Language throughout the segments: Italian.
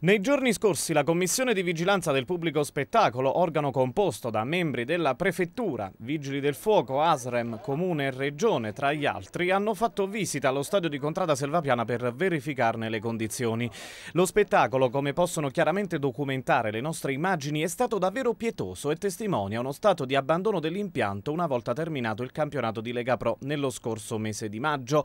Nei giorni scorsi la Commissione di Vigilanza del Pubblico Spettacolo, organo composto da membri della Prefettura, Vigili del Fuoco, Asrem, Comune e Regione, tra gli altri, hanno fatto visita allo stadio di Contrada Selvapiana per verificarne le condizioni. Lo spettacolo, come possono chiaramente documentare le nostre immagini, è stato davvero pietoso e testimonia uno stato di abbandono dell'impianto una volta terminato il campionato di Lega Pro nello scorso mese di maggio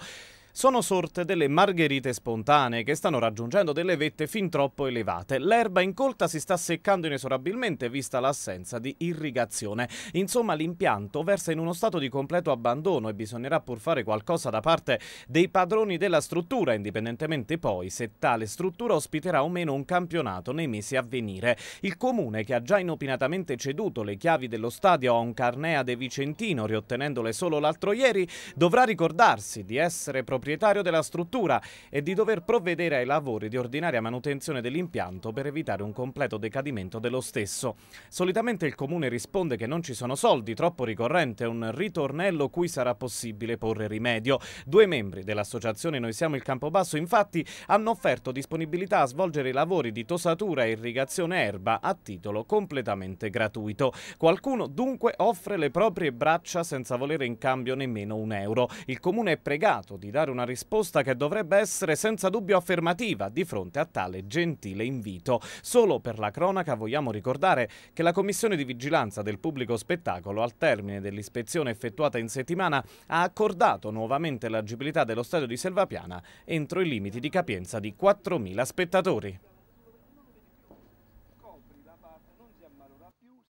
sono sorte delle margherite spontanee che stanno raggiungendo delle vette fin troppo elevate. L'erba incolta si sta seccando inesorabilmente vista l'assenza di irrigazione. Insomma l'impianto versa in uno stato di completo abbandono e bisognerà pur fare qualcosa da parte dei padroni della struttura, indipendentemente poi se tale struttura ospiterà o meno un campionato nei mesi a venire. Il comune che ha già inopinatamente ceduto le chiavi dello stadio a un Carnea De Vicentino, riottenendole solo l'altro ieri, dovrà ricordarsi di essere proprietario proprietario della struttura e di dover provvedere ai lavori di ordinaria manutenzione dell'impianto per evitare un completo decadimento dello stesso. Solitamente il comune risponde che non ci sono soldi, troppo ricorrente un ritornello cui sarà possibile porre rimedio. Due membri dell'associazione Noi siamo il Campobasso infatti hanno offerto disponibilità a svolgere i lavori di tosatura e irrigazione erba a titolo completamente gratuito. Qualcuno dunque offre le proprie braccia senza volere in cambio nemmeno un euro. Il comune è pregato di dare una risposta che dovrebbe essere senza dubbio affermativa di fronte a tale gentile invito. Solo per la cronaca vogliamo ricordare che la Commissione di Vigilanza del Pubblico Spettacolo al termine dell'ispezione effettuata in settimana ha accordato nuovamente l'agibilità dello stadio di Selvapiana entro i limiti di capienza di 4.000 spettatori.